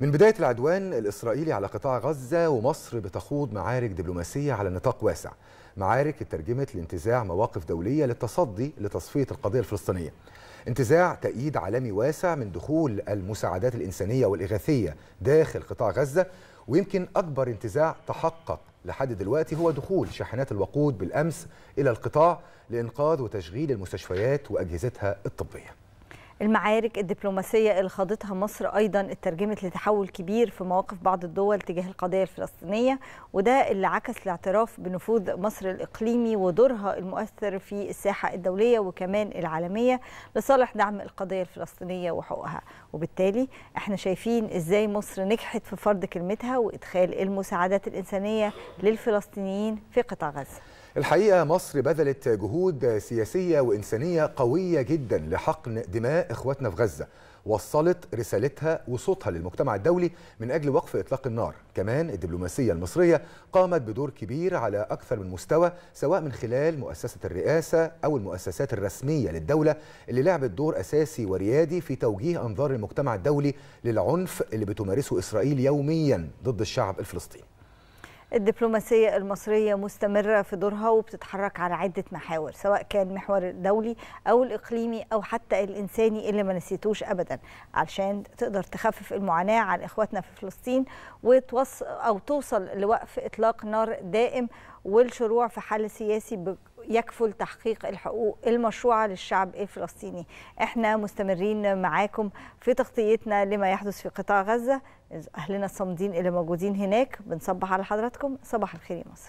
من بداية العدوان الإسرائيلي على قطاع غزة ومصر بتخوض معارك دبلوماسية على نطاق واسع معارك اترجمت لانتزاع مواقف دولية للتصدي لتصفية القضية الفلسطينية انتزاع تأييد عالمي واسع من دخول المساعدات الإنسانية والإغاثية داخل قطاع غزة ويمكن أكبر انتزاع تحقق لحد دلوقتي هو دخول شاحنات الوقود بالأمس إلى القطاع لإنقاذ وتشغيل المستشفيات وأجهزتها الطبية المعارك الدبلوماسية اللي خاضتها مصر أيضا اترجمت لتحول كبير في مواقف بعض الدول تجاه القضية الفلسطينية وده اللي عكس الاعتراف بنفوذ مصر الإقليمي ودورها المؤثر في الساحة الدولية وكمان العالمية لصالح دعم القضية الفلسطينية وحقوقها وبالتالي احنا شايفين ازاي مصر نجحت في فرض كلمتها وإدخال المساعدات الإنسانية للفلسطينيين في قطاع غزة الحقيقة مصر بذلت جهود سياسية وإنسانية قوية جدا لحقن دماء إخواتنا في غزة وصلت رسالتها وصوتها للمجتمع الدولي من أجل وقف إطلاق النار كمان الدبلوماسية المصرية قامت بدور كبير على أكثر من مستوى سواء من خلال مؤسسة الرئاسة أو المؤسسات الرسمية للدولة اللي لعبت دور أساسي وريادي في توجيه أنظار المجتمع الدولي للعنف اللي بتمارسه إسرائيل يوميا ضد الشعب الفلسطيني الدبلوماسية المصرية مستمرة في دورها وبتتحرك على عدة محاور سواء كان محور الدولي أو الإقليمي أو حتى الإنساني اللي ما نسيتوش أبدا علشان تقدر تخفف المعاناة عن إخواتنا في فلسطين وتوصل أو توصل لوقف إطلاق نار دائم والشروع في حل سياسي يكفل تحقيق الحقوق المشروعة للشعب الفلسطيني احنا مستمرين معاكم في تغطيتنا لما يحدث في قطاع غزة أهلنا الصامدين اللي موجودين هناك بنصبح على حضراتكم صباح الخير يا مصر